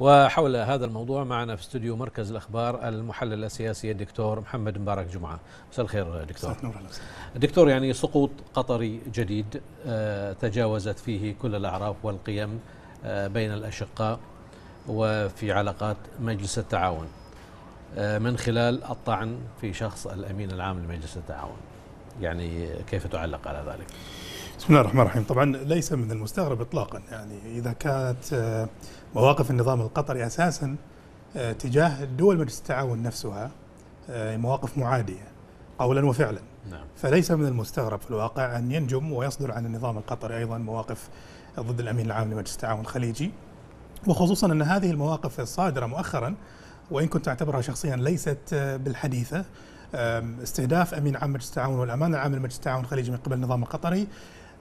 وحول هذا الموضوع معنا في استوديو مركز الأخبار المحلل السياسي الدكتور محمد مبارك جمعة مساء الخير دكتور دكتور يعني سقوط قطري جديد آه، تجاوزت فيه كل الأعراف والقيم آه، بين الأشقاء وفي علاقات مجلس التعاون آه، من خلال الطعن في شخص الأمين العام لمجلس التعاون يعني كيف تعلق على ذلك؟ بسم الله الرحمن الرحيم طبعا ليس من المستغرب اطلاقا يعني اذا كانت آه، مواقف النظام القطري اساسا آه، تجاه دول مجلس التعاون نفسها آه، مواقف معاديه قولا وفعلا نعم. فليس من المستغرب في الواقع ان ينجم ويصدر عن النظام القطري ايضا مواقف ضد الامين العام لمجلس التعاون الخليجي وخصوصا ان هذه المواقف الصادره مؤخرا وان كنت اعتبرها شخصيا ليست بالحديثه استهداف امين عام مجلس التعاون والامانه العام لمجلس التعاون الخليجي من قبل النظام القطري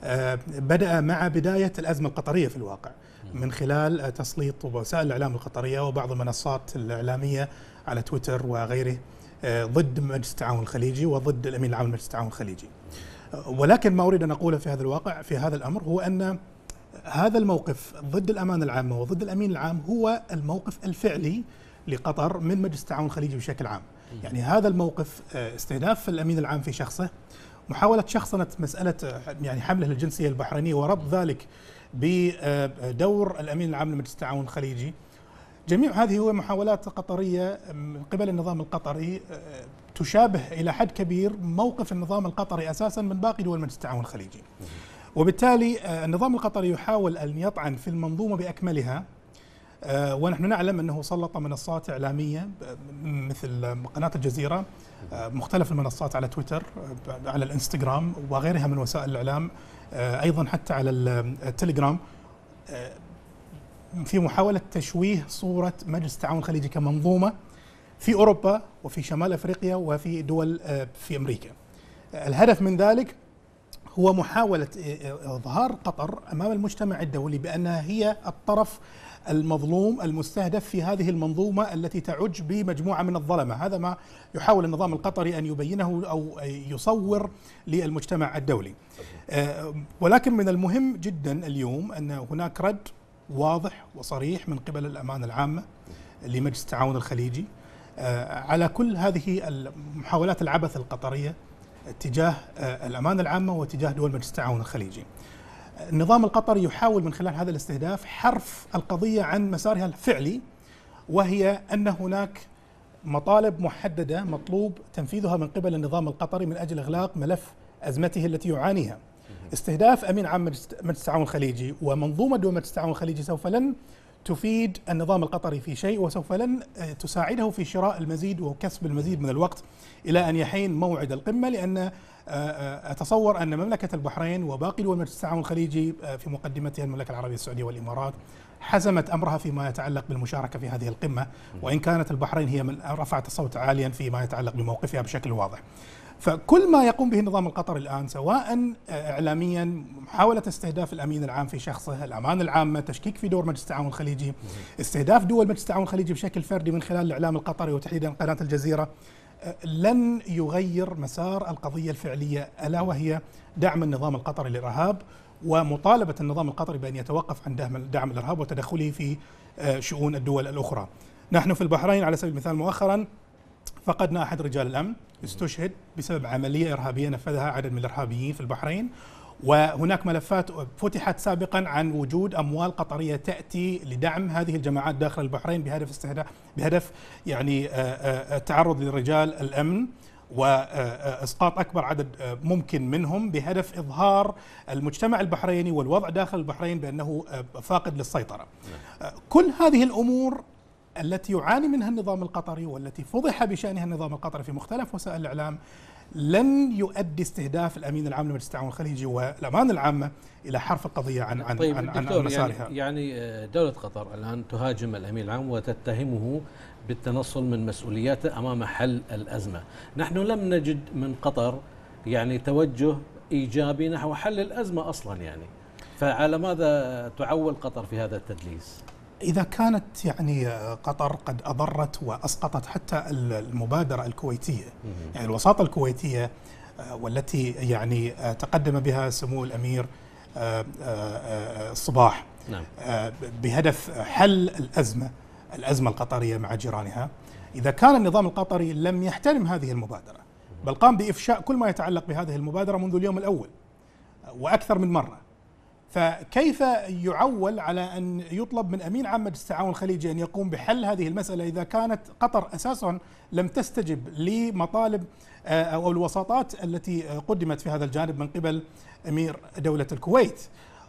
آه، بدأ مع بداية الأزمة القطرية في الواقع من خلال آه، تسليط وسائل الإعلام القطرية وبعض المنصات الإعلامية على تويتر وغيره آه، ضد مجلس التعاون الخليجي وضد الأمين العام لمجلس التعاون الخليجي ولكن ما أريد أن أقوله في هذا الواقع في هذا الأمر هو أن هذا الموقف ضد الأمانة العامة وضد الأمين العام هو الموقف الفعلي لقطر من مجلس التعاون الخليجي بشكل عام يعني هذا الموقف استهداف الأمين العام في شخصه محاولة شخصنة مسألة يعني حمله الجنسية البحرينية وربط ذلك بدور الأمين العام لمجلس التعاون الخليجي جميع هذه هو محاولات قطرية من قبل النظام القطري آه، تشابه إلى حد كبير موقف النظام القطري أساسا من باقي دول مجلس التعاون الخليجي وبالتالي آه، النظام القطري يحاول أن يطعن في المنظومة بأكملها آه، ونحن نعلم أنه سلط منصات إعلامية مثل قناة الجزيرة آه، مختلف المنصات على تويتر آه، على الانستغرام وغيرها من وسائل الإعلام أيضا حتى على التليجرام في محاولة تشويه صورة مجلس التعاون الخليجي كمنظومة في أوروبا وفي شمال أفريقيا وفي دول في أمريكا الهدف من ذلك هو محاولة إظهار قطر أمام المجتمع الدولي بأنها هي الطرف المظلوم المستهدف في هذه المنظومة التي تعج بمجموعة من الظلمة هذا ما يحاول النظام القطري أن يبينه أو يصور للمجتمع الدولي آه، ولكن من المهم جدا اليوم أن هناك رد واضح وصريح من قبل الأمانة العامة لمجلس التعاون الخليجي آه، على كل هذه المحاولات العبث القطرية تجاه آه، الأمانة العامة واتجاه دول مجلس التعاون الخليجي النظام القطري يحاول من خلال هذا الاستهداف حرف القضية عن مسارها الفعلي وهي أن هناك مطالب محددة مطلوب تنفيذها من قبل النظام القطري من أجل إغلاق ملف أزمته التي يعانيها استهداف أمين عام مجلس التعاون الخليجي ومنظومة دول مجلس التعاون الخليجي سوف لن تفيد النظام القطري في شيء وسوف لن آه، تساعده في شراء المزيد وكسب المزيد من الوقت الى ان يحين موعد القمه لان آه، آه، اتصور ان مملكه البحرين وباقي دول مجلس التعاون الخليجي في مقدمتها المملكه العربيه السعوديه والامارات حزمت امرها فيما يتعلق بالمشاركه في هذه القمه وان كانت البحرين هي من رفعت الصوت عاليا فيما يتعلق بموقفها بشكل واضح. فكل ما يقوم به النظام القطري الان سواء آه، اعلاميا محاوله استهداف الامين العام في شخصه، الامان العامه، تشكيك في دور مجلس التعاون الخليجي، استهداف دول مجلس التعاون الخليجي بشكل فردي من خلال الاعلام القطري وتحديدا قناه الجزيره آه، لن يغير مسار القضيه الفعليه الا وهي دعم النظام القطري للارهاب ومطالبه النظام القطري بان يتوقف عن دعم الارهاب وتدخله في آه، شؤون الدول الاخرى. نحن في البحرين على سبيل المثال مؤخرا فقدنا أحد رجال الأمن استشهد بسبب عملية إرهابية نفذها عدد من الإرهابيين في البحرين وهناك ملفات فتحت سابقا عن وجود اموال قطريه تاتي لدعم هذه الجماعات داخل البحرين بهدف استهداف بهدف يعني التعرض آه، آه، آه، لرجال الامن واسقاط اكبر عدد ممكن منهم بهدف اظهار المجتمع البحريني والوضع داخل البحرين بانه فاقد للسيطره. نعم. كل هذه الامور التي يعاني منها النظام القطري والتي فضح بشأنها النظام القطري في مختلف وسائل الإعلام لن يؤدي استهداف الامين العام لمجلس التعاون الخليجي والامان العامه الى حرف القضيه عن عن طيب عن, عن, يعني مسارها يعني, يعني دوله قطر الان تهاجم الامين العام وتتهمه بالتنصل من مسؤولياته امام حل الازمه، نحن لم نجد من قطر يعني توجه ايجابي نحو حل الازمه اصلا يعني فعلى ماذا تعول قطر في هذا التدليس؟ إذا كانت يعني آه، قطر قد أضرت وأسقطت حتى المبادرة الكويتية يعني الوساطة الكويتية آه، والتي يعني آه، تقدم بها سمو الأمير الصباح نعم. بهدف حل الأزمة الأزمة القطرية مع جيرانها إذا كان النظام القطري لم يحترم هذه المبادرة بل قام بإفشاء كل ما يتعلق بهذه المبادرة منذ اليوم الأول وأكثر من مرة فكيف يعول على أن يطلب من أمين عام مجلس التعاون الخليجي أن يقوم بحل هذه المسألة إذا كانت قطر أساسا لم تستجب لمطالب آه، أو الوساطات التي قدمت في هذا الجانب من قبل أمير دولة الكويت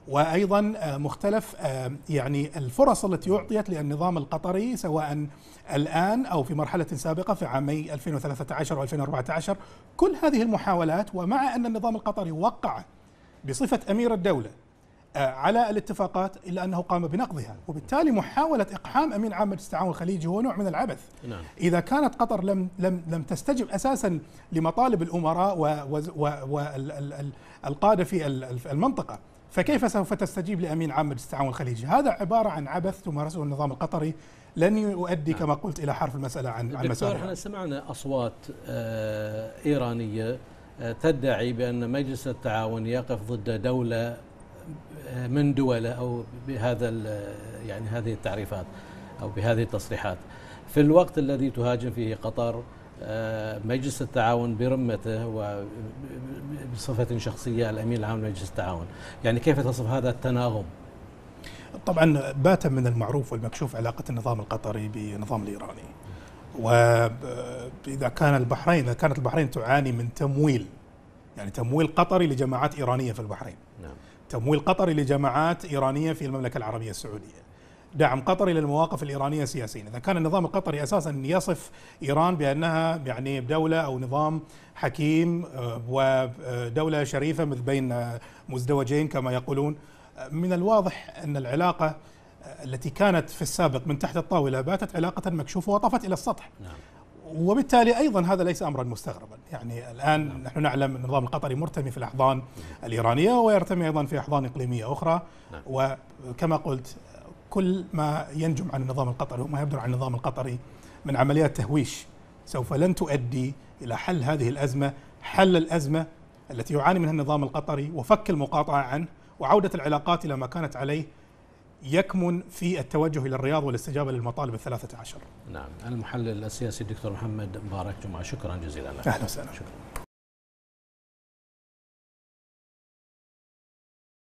وايضا آه، مختلف آه، يعني الفرص التي اعطيت للنظام القطري سواء الان او في مرحله سابقه في عامي 2013 و2014 كل هذه المحاولات ومع ان النظام القطري وقع بصفه امير الدوله آه، على الاتفاقات الا انه قام بنقضها، وبالتالي محاوله اقحام امين عام مجلس التعاون الخليجي هو نوع من العبث. نعم. اذا كانت قطر لم لم لم تستجب اساسا لمطالب الامراء والقاده في المنطقه، فكيف سوف تستجيب لامين عام مجلس التعاون الخليجي؟ هذا عباره عن عبث تمارسه النظام القطري لن يؤدي نعم. كما قلت الى حرف المساله عن دكتور عن مسارها. احنا سمعنا اصوات آه، ايرانيه آه، تدعي بان مجلس التعاون يقف ضد دوله من دوله او بهذا يعني هذه التعريفات او بهذه التصريحات في الوقت الذي تهاجم فيه قطر آه، مجلس التعاون برمته وبصفة شخصية الأمين العام لمجلس التعاون يعني كيف تصف هذا التناغم؟ طبعا بات من المعروف والمكشوف علاقة النظام القطري بالنظام الإيراني وإذا كان البحرين إذا كانت البحرين تعاني من تمويل يعني تمويل قطري لجماعات إيرانية في البحرين نعم. تمويل قطري لجماعات إيرانية في المملكة العربية السعودية دعم قطري للمواقف الإيرانية سياسيا إذا كان النظام القطري أساسا يصف إيران بأنها يعني دولة أو نظام حكيم آه، ودولة شريفة مثل بين آه، مزدوجين كما يقولون آه، من الواضح أن العلاقة التي كانت في السابق من تحت الطاولة باتت علاقة مكشوفة وطفت إلى السطح نعم. وبالتالي ايضا هذا ليس امرا مستغربا، يعني الان نعم. نحن نعلم النظام القطري مرتمي في الاحضان الايرانيه ويرتمي ايضا في احضان اقليميه اخرى نعم. وكما قلت كل ما ينجم عن النظام القطري وما يبدو عن النظام القطري من عمليات تهويش سوف لن تؤدي الى حل هذه الازمه، حل الازمه التي يعاني منها النظام القطري وفك المقاطعه عنه وعوده العلاقات الى ما كانت عليه يكمن في التوجه الى الرياض والاستجابه للمطالب الثلاثه عشر. نعم المحلل السياسي الدكتور محمد مبارك جمعه شكرا جزيلا لك. اهلا وسهلا. شكرا.